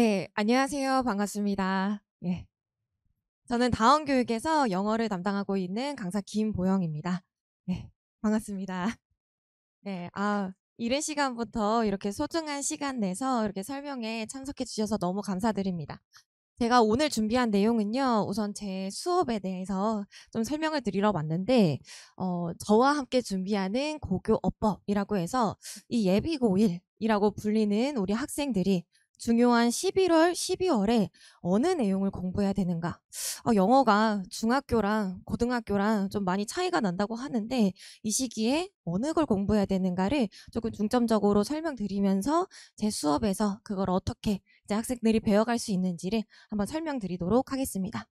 네, 안녕하세요. 반갑습니다. 예. 저는 다원 교육에서 영어를 담당하고 있는 강사 김보영입니다. 예. 반갑습니다. 네, 아, 이른 시간부터 이렇게 소중한 시간 내서 이렇게 설명에 참석해 주셔서 너무 감사드립니다. 제가 오늘 준비한 내용은요, 우선 제 수업에 대해서 좀 설명을 드리러 왔는데, 어, 저와 함께 준비하는 고교 어법이라고 해서 이 예비고일이라고 불리는 우리 학생들이 중요한 11월, 12월에 어느 내용을 공부해야 되는가. 어, 영어가 중학교랑 고등학교랑 좀 많이 차이가 난다고 하는데 이 시기에 어느 걸 공부해야 되는가를 조금 중점적으로 설명드리면서 제 수업에서 그걸 어떻게 이제 학생들이 배워갈 수 있는지를 한번 설명드리도록 하겠습니다.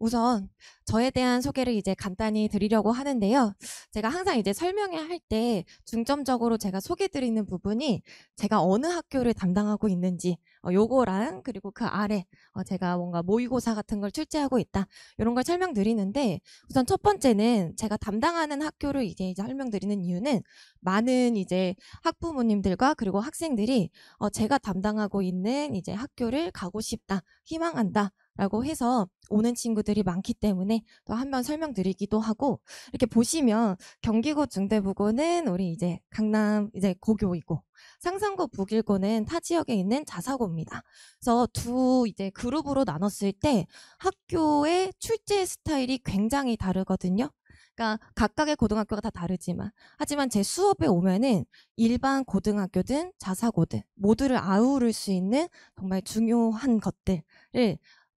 우선 저에 대한 소개를 이제 간단히 드리려고 하는데요. 제가 항상 이제 설명회 할때 중점적으로 제가 소개 드리는 부분이 제가 어느 학교를 담당하고 있는지 어, 요거랑 그리고 그 아래 어, 제가 뭔가 모의고사 같은 걸 출제하고 있다 이런 걸 설명드리는데 우선 첫 번째는 제가 담당하는 학교를 이제, 이제 설명드리는 이유는 많은 이제 학부모님들과 그리고 학생들이 어, 제가 담당하고 있는 이제 학교를 가고 싶다 희망한다 라고 해서 오는 친구들이 많기 때문에 또 한 번 설명드리기도 하고 이렇게 보시면 경기고 중대부고는 우리 이제 강남 이제 고교이고 상상고 북일고는 타 지역에 있는 자사고입니다. 그래서 두 이제 그룹으로 나눴을 때 학교의 출제 스타일이 굉장히 다르거든요. 그러니까 각각의 고등학교가 다 다르지만 하지만 제 수업에 오면은 일반 고등학교든 자사고든 모두를 아우를 수 있는 정말 중요한 것들을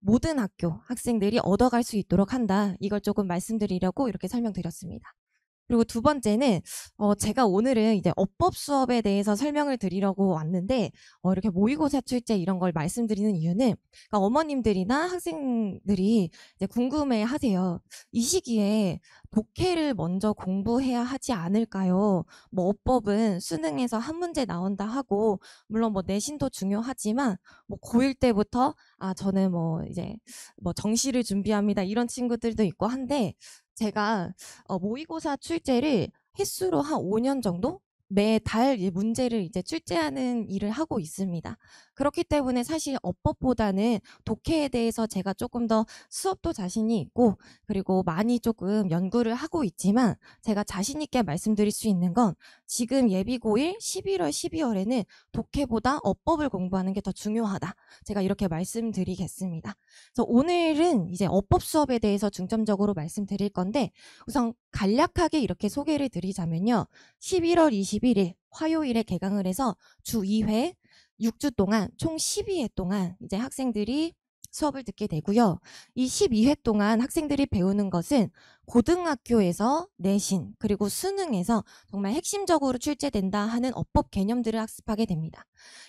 모든 학교 학생들이 얻어갈 수 있도록 한다. 이걸 조금 말씀드리려고 이렇게 설명드렸습니다. 그리고 두 번째는 어, 제가 오늘은 이제 어법 수업에 대해서 설명을 드리려고 왔는데 어, 이렇게 모의고사 출제 이런 걸 말씀드리는 이유는 그러니까 어머님들이나 학생들이 이제 궁금해하세요. 이 시기에 독해를 먼저 공부해야 하지 않을까요? 뭐 어법은 수능에서 한 문제 나온다 하고 물론 뭐 내신도 중요하지만 뭐 고1 때부터 아 저는 뭐 이제 뭐 정시를 준비합니다 이런 친구들도 있고 한데 제가 어, 모의고사 출제를 횟수로 한 5년 정도 매달 문제를 이제 출제하는 일을 하고 있습니다. 그렇기 때문에 사실 어법보다는 독해에 대해서 제가 조금 더 수업도 자신이 있고 그리고 많이 조금 연구를 하고 있지만 제가 자신 있게 말씀드릴 수 있는 건 지금 예비고일 11월, 12월에는 독해보다 어법을 공부하는 게 더 중요하다. 제가 이렇게 말씀드리겠습니다. 그래서 오늘은 이제 어법 수업에 대해서 중점적으로 말씀드릴 건데 우선 간략하게 이렇게 소개를 드리자면요. 11월 21일 화요일에 개강을 해서 주 2회 6주 동안 총 12회 동안 이제 학생들이 수업을 듣게 되고요. 이 12회 동안 학생들이 배우는 것은 고등학교에서 내신 그리고 수능에서 정말 핵심적으로 출제된다 하는 어법 개념들을 학습하게 됩니다.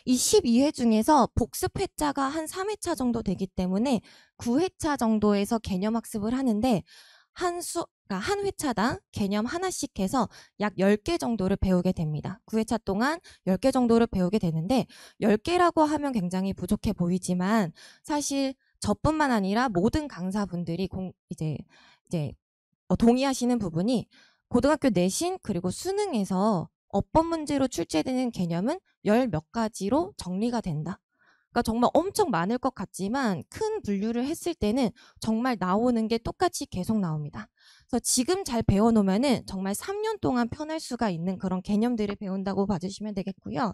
이 12회 중에서 복습 회차가 한 3회차 정도 되기 때문에 9회차 정도에서 개념 학습을 하는데 한 수, 그러니까 한 회차당 개념 하나씩 해서 약 10개 정도를 배우게 됩니다. 9회차 동안 10개 정도를 배우게 되는데 10개라고 하면 굉장히 부족해 보이지만 사실 저뿐만 아니라 모든 강사분들이 공, 이제, 이제 어, 동의하시는 부분이 고등학교 내신 그리고 수능에서 어법 문제로 출제되는 개념은 열 몇 가지로 정리가 된다. 그러니까 정말 엄청 많을 것 같지만 큰 분류를 했을 때는 정말 나오는 게 똑같이 계속 나옵니다. 그래서 지금 잘 배워놓으면은 정말 3년 동안 편할 수가 있는 그런 개념들을 배운다고 봐주시면 되겠고요.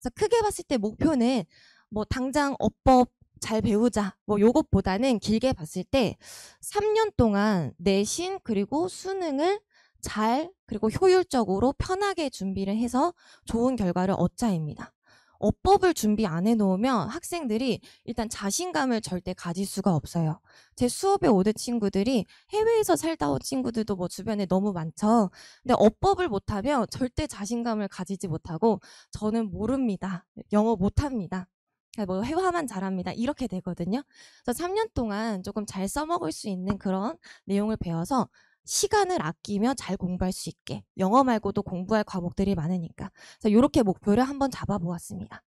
그래서 크게 봤을 때 목표는 뭐 당장 어법 잘 배우자 뭐 요것보다는 길게 봤을 때 3년 동안 내신 그리고 수능을 잘 그리고 효율적으로 편하게 준비를 해서 좋은 결과를 얻자입니다. 어법을 준비 안 해놓으면 학생들이 일단 자신감을 절대 가질 수가 없어요. 제 수업에 오는 친구들이 해외에서 살다 온 친구들도 뭐 주변에 너무 많죠. 근데 어법을 못하면 절대 자신감을 가지지 못하고 저는 모릅니다. 영어 못합니다. 그러니까 뭐 회화만 잘합니다. 이렇게 되거든요. 그래서 3년 동안 조금 잘 써먹을 수 있는 그런 내용을 배워서 시간을 아끼며 잘 공부할 수 있게 영어 말고도 공부할 과목들이 많으니까 이렇게 목표를 한번 잡아보았습니다.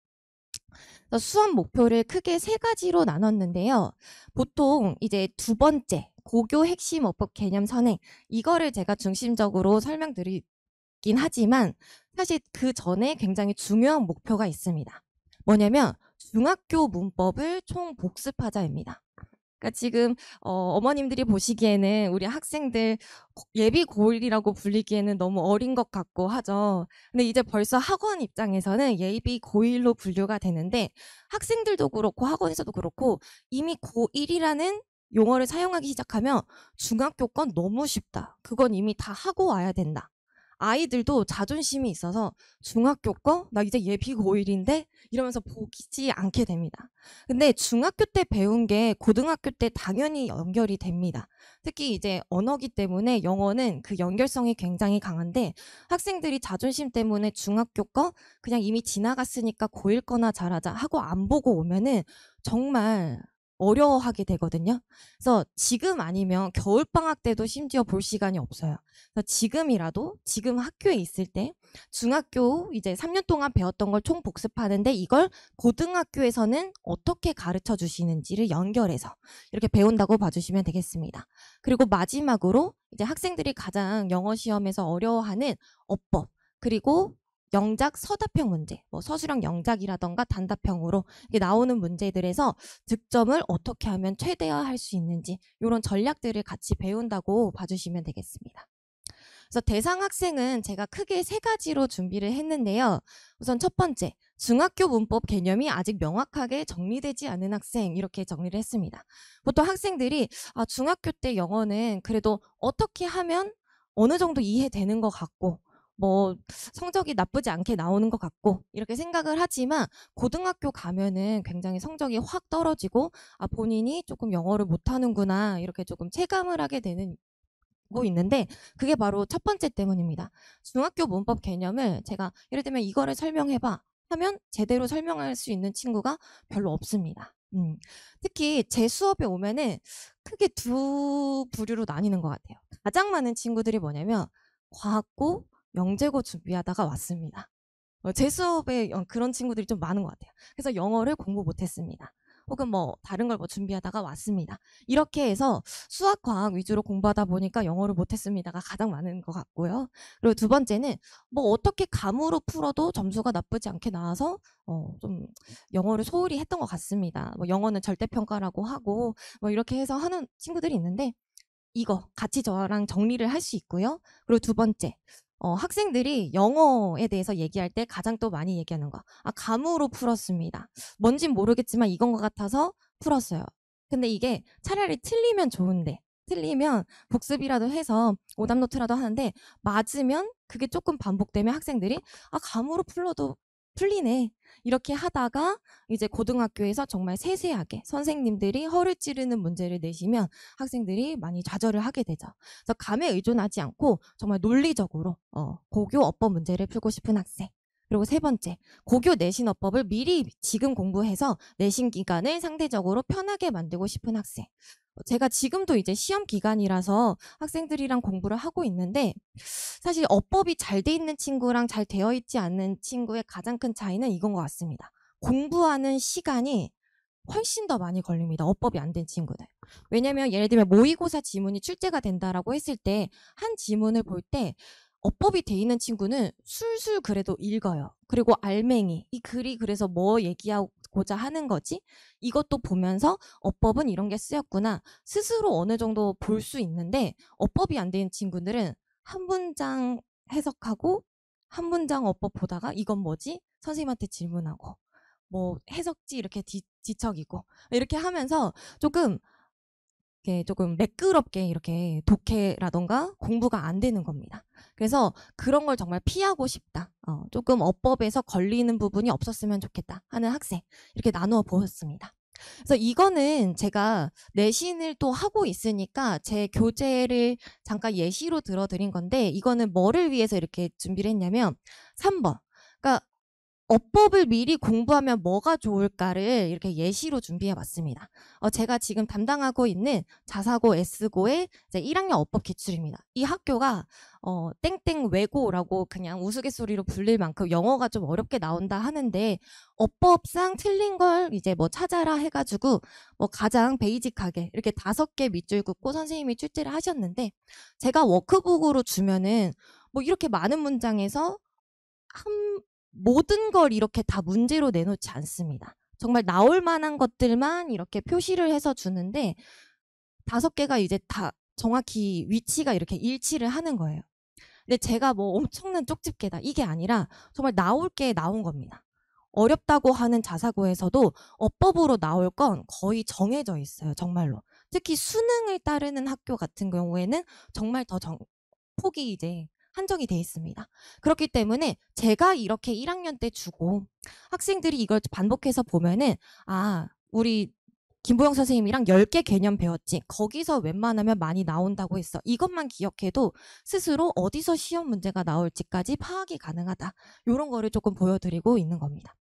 수업 목표를 크게 세 가지로 나눴는데요. 보통 이제 두 번째 고교 핵심 어법 개념 선행 이거를 제가 중심적으로 설명드리긴 하지만 사실 그 전에 굉장히 중요한 목표가 있습니다. 뭐냐면 중학교 문법을 총 복습하자입니다. 그러니까 지금 어, 어머님들이 보시기에는 우리 학생들 예비 고1이라고 불리기에는 너무 어린 것 같고 하죠. 근데 이제 벌써 학원 입장에서는 예비 고1로 분류가 되는데 학생들도 그렇고 학원에서도 그렇고 이미 고1이라는 용어를 사용하기 시작하면 중학교 건 너무 쉽다. 그건 이미 다 하고 와야 된다. 아이들도 자존심이 있어서 중학교 거? 나 이제 예비 고1인데? 이러면서 보기지 않게 됩니다. 근데 중학교 때 배운 게 고등학교 때 당연히 연결이 됩니다. 특히 이제 언어기 때문에 영어는 그 연결성이 굉장히 강한데 학생들이 자존심 때문에 중학교 거? 그냥 이미 지나갔으니까 고1 거나 잘하자 하고 안 보고 오면은 정말 어려워하게 되거든요. 그래서 지금 아니면 겨울 방학 때도 심지어 볼 시간이 없어요. 그래서 지금이라도 지금 학교에 있을 때 중학교 이제 3년 동안 배웠던 걸 총 복습하는데 이걸 고등학교에서는 어떻게 가르쳐 주시는지를 연결해서 이렇게 배운다고 봐주시면 되겠습니다. 그리고 마지막으로 이제 학생들이 가장 영어 시험에서 어려워하는 어법 그리고 영작 서답형 문제, 뭐 서술형 영작이라던가 단답형으로 나오는 문제들에서 득점을 어떻게 하면 최대화할 수 있는지 이런 전략들을 같이 배운다고 봐주시면 되겠습니다. 그래서 대상 학생은 제가 크게 세 가지로 준비를 했는데요. 우선 첫 번째, 중학교 문법 개념이 아직 명확하게 정리되지 않은 학생 이렇게 정리를 했습니다. 보통 학생들이 아, 중학교 때 영어는 그래도 어떻게 하면 어느 정도 이해되는 것 같고 뭐 성적이 나쁘지 않게 나오는 것 같고 이렇게 생각을 하지만 고등학교 가면은 굉장히 성적이 확 떨어지고 아 본인이 조금 영어를 못하는구나 이렇게 조금 체감을 하게 되는 고 있는데 그게 바로 첫 번째 때문입니다. 중학교 문법 개념을 제가 예를 들면 이거를 설명해봐 하면 제대로 설명할 수 있는 친구가 별로 없습니다. 음. 특히 제 수업에 오면은 크게 두 부류로 나뉘는 것 같아요. 가장 많은 친구들이 뭐냐면 과학고 영재고 준비하다가 왔습니다. 어, 제 수업에 그런 친구들이 좀 많은 것 같아요. 그래서 영어를 공부 못했습니다. 혹은 뭐 다른 걸뭐 준비하다가 왔습니다. 이렇게 해서 수학, 과학 위주로 공부하다 보니까 영어를 못했습니다가 가장 많은 것 같고요. 그리고 두 번째는 뭐 어떻게 감으로 풀어도 점수가 나쁘지 않게 나와서 어, 좀 영어를 소홀히 했던 것 같습니다. 뭐 영어는 절대평가라고 하고 뭐 이렇게 해서 하는 친구들이 있는데 이거 같이 저랑 정리를 할 수 있고요. 그리고 두 번째 어, 학생들이 영어에 대해서 얘기할 때 가장 또 많이 얘기하는 거. 아, 감으로 풀었습니다. 뭔진 모르겠지만 이건 것 같아서 풀었어요. 근데 이게 차라리 틀리면 좋은데, 틀리면 복습이라도 해서 오답노트라도 하는데, 맞으면 그게 조금 반복되면 학생들이 아, 감으로 풀어도 풀리네. 이렇게 하다가 이제 고등학교에서 정말 세세하게 선생님들이 허를 찌르는 문제를 내시면 학생들이 많이 좌절을 하게 되죠. 그래서 감에 의존하지 않고 정말 논리적으로 어, 고교 어법 문제를 풀고 싶은 학생 그리고 세 번째, 고교 내신어법을 미리 지금 공부해서 내신 기간을 상대적으로 편하게 만들고 싶은 학생. 제가 지금도 이제 시험 기간이라서 학생들이랑 공부를 하고 있는데 사실 어법이 잘 돼 있는 친구랑 잘 되어 있지 않는 친구의 가장 큰 차이는 이건 것 같습니다. 공부하는 시간이 훨씬 더 많이 걸립니다. 어법이 안 된 친구들. 왜냐면 예를 들면 모의고사 지문이 출제가 된다라고 했을 때 한 지문을 볼때 어법이 돼 있는 친구는 술술 그래도 읽어요. 그리고 알맹이 이 글이 그래서 뭐 얘기하고자 하는 거지? 이것도 보면서 어법은 이런 게 쓰였구나 스스로 어느 정도 볼 수 있는데 어법이 안 되는 친구들은 한 문장 해석하고 한 문장 어법 보다가 이건 뭐지? 선생님한테 질문하고 뭐 해석지 이렇게 뒤, 뒤척이고 이렇게 하면서 조금 이렇게 조금 매끄럽게 이렇게 독해라던가 공부가 안 되는 겁니다. 그래서 그런 걸 정말 피하고 싶다. 어, 조금 어법에서 걸리는 부분이 없었으면 좋겠다 하는 학생 이렇게 나누어 보았습니다 그래서 이거는 제가 내신을 또 하고 있으니까 제 교재를 잠깐 예시로 들어드린 건데 이거는 뭐를 위해서 이렇게 준비를 했냐면 3번. 그러니까 어법을 미리 공부하면 뭐가 좋을까를 이렇게 예시로 준비해 봤습니다. 어, 제가 지금 담당하고 있는 자사고 S고의 1학년 어법 기출입니다. 이 학교가 어, 땡땡 외고라고 그냥 우스갯소리로 불릴 만큼 영어가 좀 어렵게 나온다 하는데 어법상 틀린 걸 이제 뭐 찾아라 해가지고 뭐 가장 베이직하게 이렇게 다섯 개 밑줄 긋고 선생님이 출제를 하셨는데 제가 워크북으로 주면은 뭐 이렇게 많은 문장에서 한 모든 걸 이렇게 다 문제로 내놓지 않습니다. 정말 나올 만한 것들만 이렇게 표시를 해서 주는데 다섯 개가 이제 다 정확히 위치가 이렇게 일치를 하는 거예요. 근데 제가 뭐 엄청난 쪽집게다 이게 아니라 정말 나올 게 나온 겁니다. 어렵다고 하는 자사고에서도 어법으로 나올 건 거의 정해져 있어요. 정말로. 특히 수능을 따르는 학교 같은 경우에는 정말 더 정, 폭이 이제 한정이 돼 있습니다. 그렇기 때문에 제가 이렇게 1학년 때 주고 학생들이 이걸 반복해서 보면은 아, 우리 김보영 선생님이랑 10개 개념 배웠지. 거기서 웬만하면 많이 나온다고 했어. 이것만 기억해도 스스로 어디서 시험 문제가 나올지까지 파악이 가능하다. 이런 거를 조금 보여드리고 있는 겁니다.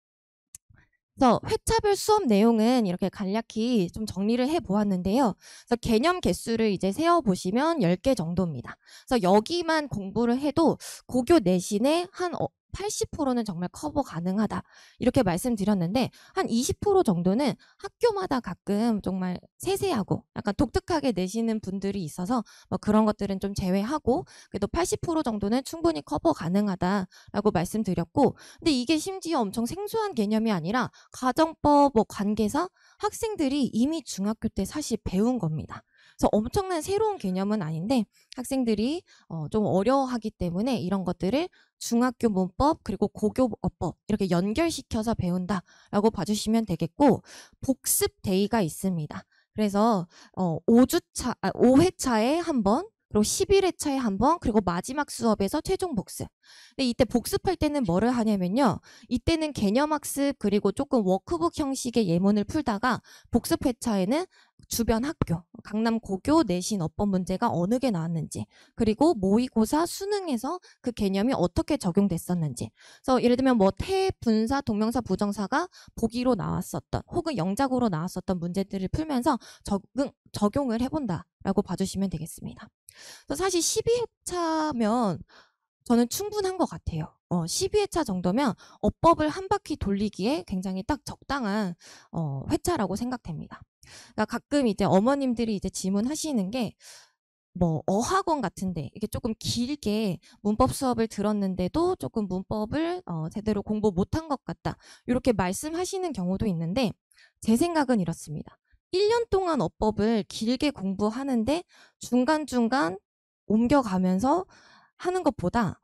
그래서 회차별 수업 내용은 이렇게 간략히 좀 정리를 해 보았는데요. 그래서 개념 개수를 이제 세어 보시면 10개 정도입니다. 그래서 여기만 공부를 해도 고교 내신에 한 어, 80%는 정말 커버 가능하다. 이렇게 말씀드렸는데, 한 20% 정도는 학교마다 가끔 정말 세세하고 약간 독특하게 내시는 분들이 있어서 뭐 그런 것들은 좀 제외하고, 그래도 80% 정도는 충분히 커버 가능하다라고 말씀드렸고, 근데 이게 심지어 엄청 생소한 개념이 아니라 가정법, 뭐 관계사, 학생들이 이미 중학교 때 사실 배운 겁니다. 그래서 엄청난 새로운 개념은 아닌데 학생들이 어, 좀 어려워하기 때문에 이런 것들을 중학교 문법 그리고 고교 어법 이렇게 연결시켜서 배운다라고 봐주시면 되겠고 복습 데이가 있습니다. 그래서 어, 5주차, 아, 5회차에 한 번, 그리고 11회차에 한 번, 그리고 마지막 수업에서 최종 복습. 근데 이때 복습할 때는 뭐를 하냐면요. 이때는 개념 학습 그리고 조금 워크북 형식의 예문을 풀다가 복습 회차에는 주변 학교, 강남 고교 내신 어법 문제가 어느 게 나왔는지, 그리고 모의고사 수능에서 그 개념이 어떻게 적용됐었는지. 그래서 예를 들면 뭐 태, 분사, 동명사, 부정사가 보기로 나왔었던 혹은 영작으로 나왔었던 문제들을 풀면서 적응, 적용을 해본다라고 봐주시면 되겠습니다. 그래서 사실 12회차면 저는 충분한 것 같아요. 어, 12회차 정도면 어법을 한 바퀴 돌리기에 굉장히 딱 적당한 어, 회차라고 생각됩니다. 그러니까 가끔 이제 어머님들이 이제 질문하시는 게 뭐 어학원 같은데 이게 조금 길게 문법 수업을 들었는데도 조금 문법을 어, 제대로 공부 못한 것 같다 이렇게 말씀하시는 경우도 있는데 제 생각은 이렇습니다. 1년 동안 어법을 길게 공부하는데 중간중간 옮겨가면서 하는 것보다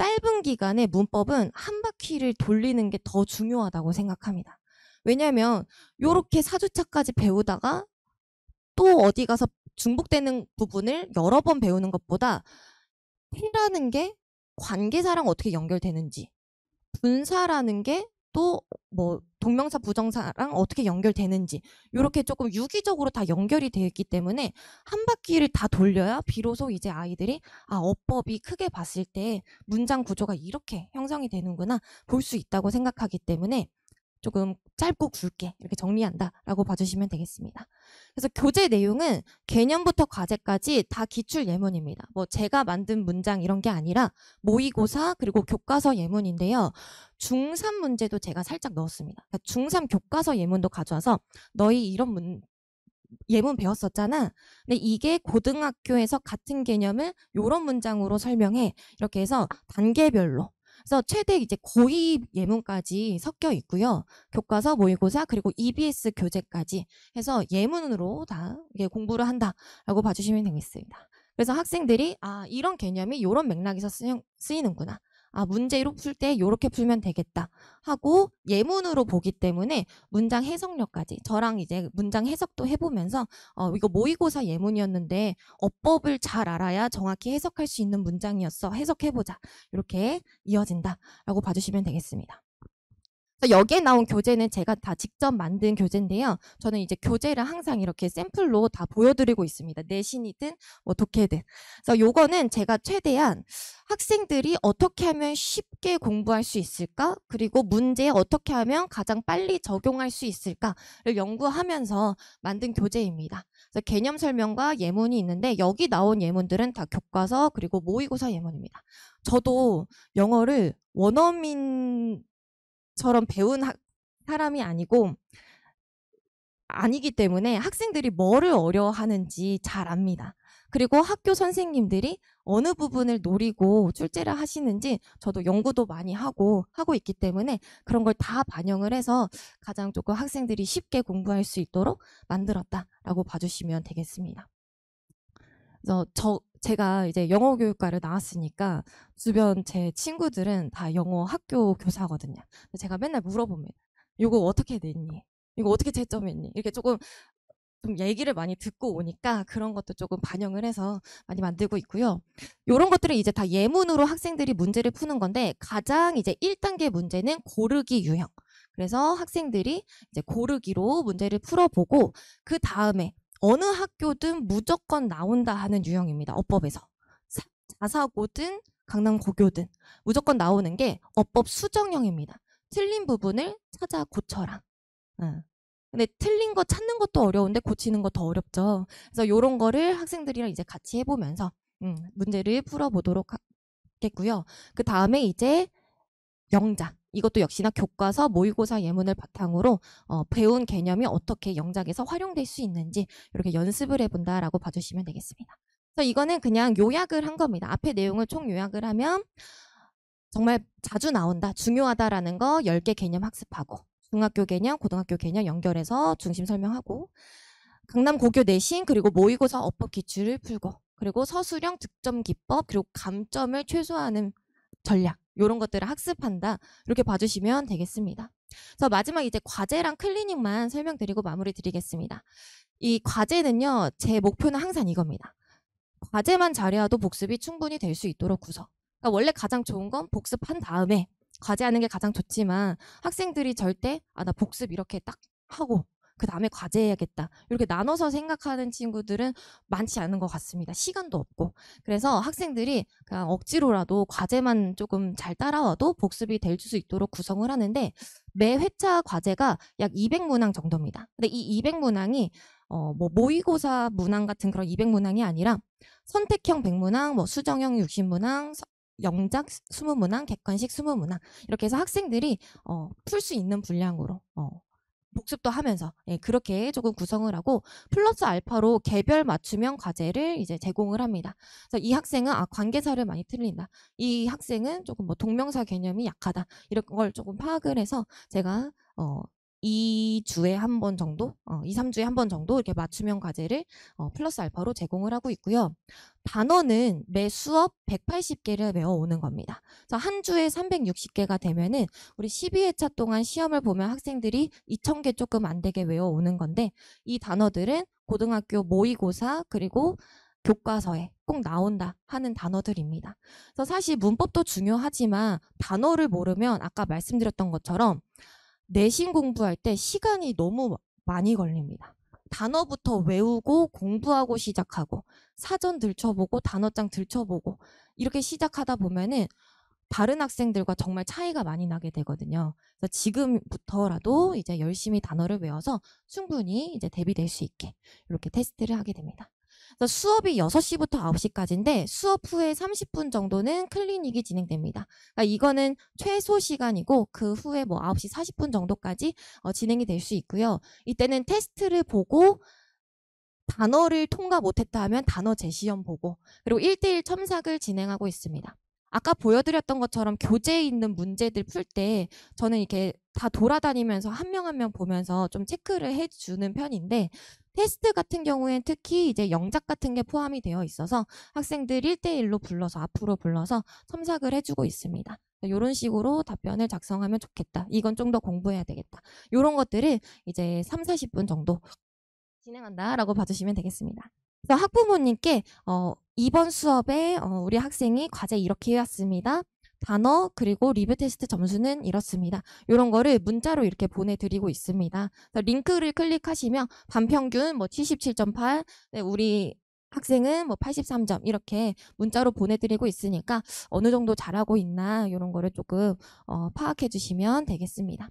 짧은 기간에 문법은 한 바퀴를 돌리는 게 더 중요하다고 생각합니다. 왜냐하면 이렇게 4주차까지 배우다가 또 어디 가서 중복되는 부분을 여러 번 배우는 것보다 해라는 게 관계사랑 어떻게 연결되는지 분사라는 게 또뭐 동명사 부정사랑 어떻게 연결되는지 이렇게 조금 유기적으로 다 연결이 되어 있기 때문에 한 바퀴를 다 돌려야 비로소 이제 아이들이 아 어법이 크게 봤을 때 문장 구조가 이렇게 형성이 되는구나 볼 수 있다고 생각하기 때문에 조금 짧고 굵게 이렇게 정리한다라고 봐주시면 되겠습니다. 그래서 교재 내용은 개념부터 과제까지 다 기출 예문입니다. 뭐 제가 만든 문장 이런 게 아니라 모의고사 그리고 교과서 예문인데요. 중3 문제도 제가 살짝 넣었습니다. 그러니까 중3 교과서 예문도 가져와서 너희 이런 문, 예문 배웠었잖아. 근데 이게 고등학교에서 같은 개념을 이런 문장으로 설명해. 이렇게 해서 단계별로 그래서 최대 이제 고이 예문까지 섞여 있고요. 교과서, 모의고사, 그리고 EBS 교재까지 해서 예문으로 다 공부를 한다라고 봐주시면 되겠습니다. 그래서 학생들이 아 이런 개념이 이런 맥락에서 쓰이는구나 아, 문제 이렇게 풀때 이렇게 풀면 되겠다 하고 예문으로 보기 때문에 문장 해석력까지 저랑 이제 문장 해석도 해보면서 어, 이거 모의고사 예문이었는데 어법을 잘 알아야 정확히 해석할 수 있는 문장이었어 해석해보자 이렇게 이어진다라고 봐주시면 되겠습니다. 여기에 나온 교재는 제가 다 직접 만든 교재인데요. 저는 이제 교재를 항상 이렇게 샘플로 다 보여드리고 있습니다. 내신이든 뭐 독해든. 그래서 요거는 제가 최대한 학생들이 어떻게 하면 쉽게 공부할 수 있을까? 그리고 문제에 어떻게 하면 가장 빨리 적용할 수 있을까를 연구하면서 만든 교재입니다. 그래서 개념 설명과 예문이 있는데 여기 나온 예문들은 다 교과서 그리고 모의고사 예문입니다. 저도 영어를 원어민 저 처럼 배운 학, 사람이 아니고 아니기 때문에 학생들이 뭐를 어려워하는지 잘 압니다. 그리고 학교 선생님들이 어느 부분을 노리고 출제를 하시는지 저도 연구도 많이 하고 하고 있기 때문에 그런 걸 다 반영을 해서 가장 조금 학생들이 쉽게 공부할 수 있도록 만들었다라고 봐주시면 되겠습니다. 그래서 저 제가 이제 영어 교육과를 나왔으니까 주변 제 친구들은 다 영어 학교 교사거든요. 제가 맨날 물어봅니다. 이거 어떻게 됐니 이거 어떻게 채점했니? 이렇게 조금 좀 얘기를 많이 듣고 오니까 그런 것도 조금 반영을 해서 많이 만들고 있고요. 이런 것들은 이제 다 예문으로 학생들이 문제를 푸는 건데 가장 이제 1단계 문제는 고르기 유형. 그래서 학생들이 이제 고르기로 문제를 풀어보고 그 다음에 어느 학교든 무조건 나온다 하는 유형입니다. 어법에서. 자사고든 강남 고교든 무조건 나오는 게 어법 수정형입니다. 틀린 부분을 찾아 고쳐라. 응. 근데 틀린 거 찾는 것도 어려운데 고치는 거 더 어렵죠. 그래서 이런 거를 학생들이랑 이제 같이 해보면서 음, 문제를 풀어보도록 하겠고요. 그 다음에 이제 영작. 이것도 역시나 교과서 모의고사 예문을 바탕으로 어, 배운 개념이 어떻게 영작에서 활용될 수 있는지 이렇게 연습을 해본다라고 봐주시면 되겠습니다. 그래서 이거는 그냥 요약을 한 겁니다. 앞에 내용을 총 요약을 하면 정말 자주 나온다, 중요하다라는 거 10개 개념 학습하고 중학교 개념, 고등학교 개념 연결해서 중심 설명하고 강남 고교 내신 그리고 모의고사 어법 기출을 풀고 그리고 서술형 득점 기법 그리고 감점을 최소화하는 전략 이런 것들을 학습한다 이렇게 봐주시면 되겠습니다. 그래서 마지막 이제 과제랑 클리닉만 설명드리고 마무리 드리겠습니다. 이 과제는요 제 목표는 항상 이겁니다. 과제만 잘해야도 복습이 충분히 될 수 있도록 구성. 그러니까 원래 가장 좋은 건 복습한 다음에 과제하는 게 가장 좋지만 학생들이 절대 아 나 복습 이렇게 딱 하고 그 다음에 과제해야겠다. 이렇게 나눠서 생각하는 친구들은 많지 않은 것 같습니다. 시간도 없고. 그래서 학생들이 그냥 억지로라도 과제만 조금 잘 따라와도 복습이 될 수 있도록 구성을 하는데 매 회차 과제가 약 200문항 정도입니다. 근데 이 200문항이 어, 뭐 모의고사 문항 같은 그런 200문항이 아니라 선택형 100문항, 뭐 수정형 60문항, 영작 20문항, 객관식 20문항 이렇게 해서 학생들이 어, 풀 수 있는 분량으로 어, 복습도 하면서 예, 그렇게 조금 구성을 하고 플러스 알파로 개별 맞춤형 과제를 이제 제공을 합니다. 그래서 이 학생은 아 관계사를 많이 틀린다. 이 학생은 조금 뭐 동명사 개념이 약하다. 이런 걸 조금 파악을 해서 제가 어 2주에 한 번 정도, 어, 2, 3주에 한 번 정도 이렇게 맞춤형 과제를 어, 플러스 알파로 제공을 하고 있고요. 단어는 매 수업 180개를 외워오는 겁니다. 그래서 한 주에 360개가 되면은 우리 12회차 동안 시험을 보면 학생들이 2,000개 조금 안 되게 외워오는 건데 이 단어들은 고등학교 모의고사 그리고 교과서에 꼭 나온다 하는 단어들입니다. 그래서 사실 문법도 중요하지만 단어를 모르면 아까 말씀드렸던 것처럼 내신 공부할 때 시간이 너무 많이 걸립니다. 단어부터 외우고 공부하고 시작하고 사전 들춰보고 단어장 들춰보고 이렇게 시작하다 보면은 다른 학생들과 정말 차이가 많이 나게 되거든요. 그래서 지금부터라도 이제 열심히 단어를 외워서 충분히 이제 대비될 수 있게 이렇게 테스트를 하게 됩니다. 그래서 수업이 6시부터 9시까지인데 수업 후에 30분 정도는 클리닉이 진행됩니다. 그러니까 이거는 최소 시간이고 그 후에 뭐 9시 40분 정도까지 어, 진행이 될 수 있고요. 이때는 테스트를 보고 단어를 통과 못했다 면 단어 재시험 보고 그리고 1대1 첨삭을 진행하고 있습니다. 아까 보여드렸던 것처럼 교재에 있는 문제들 풀 때 저는 이렇게 다 돌아다니면서 한 명 한 명 보면서 좀 체크를 해주는 편인데 테스트 같은 경우엔 특히 이제 영작 같은 게 포함이 되어 있어서 학생들 1대1로 불러서 앞으로 불러서 첨삭을 해주고 있습니다. 이런 식으로 답변을 작성하면 좋겠다. 이건 좀 더 공부해야 되겠다. 이런 것들을 이제 3, 40분 정도 진행한다라고 봐주시면 되겠습니다. 그래서 학부모님께 어, 이번 수업에 어, 우리 학생이 과제 이렇게 해왔습니다. 단어 그리고 리뷰 테스트 점수는 이렇습니다. 이런 거를 문자로 이렇게 보내드리고 있습니다. 링크를 클릭하시면 반평균 뭐 77.8, 네, 우리 학생은 뭐 83점 이렇게 문자로 보내드리고 있으니까 어느 정도 잘하고 있나 이런 거를 조금 어, 파악해 주시면 되겠습니다.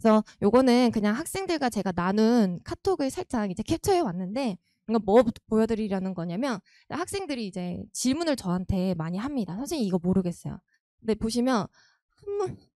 그래서 요거는 그냥 학생들과 제가 나눈 카톡을 살짝 이제 캡처해 왔는데 그러니까 뭐 보여드리려는 거냐면 학생들이 이제 질문을 저한테 많이 합니다. 선생님 이거 모르겠어요. 근데 보시면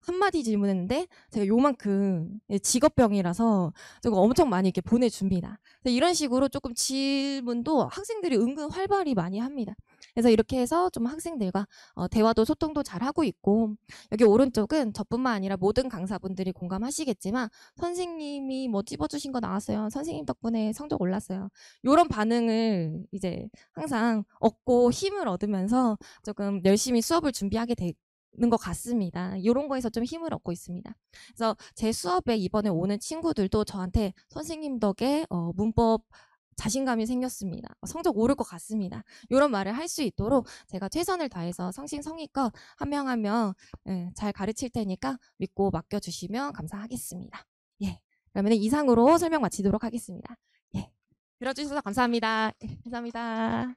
한, 마디 질문했는데 제가 요만큼 예, 직업병이라서 제가 엄청 많이 이렇게 보내줍니다. 이런 식으로 조금 질문도 학생들이 은근 활발히 많이 합니다. 그래서 이렇게 해서 좀 학생들과 어, 대화도 소통도 잘 하고 있고 여기 오른쪽은 저뿐만 아니라 모든 강사분들이 공감하시겠지만 선생님이 뭐 찝어주신 거 나왔어요. 선생님 덕분에 성적 올랐어요. 이런 반응을 이제 항상 얻고 힘을 얻으면서 조금 열심히 수업을 준비하게 되, 는것 같습니다. 이런 거에서 좀 힘을 얻고 있습니다. 그래서 제 수업에 이번에 오는 친구들도 저한테 선생님 덕에 어, 문법 자신감이 생겼습니다. 어, 성적 오를 것 같습니다. 이런 말을 할 수 있도록 제가 최선을 다해서 성심성의껏 한 명 한 명잘 예, 가르칠 테니까 믿고 맡겨주시면 감사하겠습니다. 예. 그러면 이상으로 설명 마치도록 하겠습니다. 예. 들어주셔서 감사합니다. 예, 감사합니다.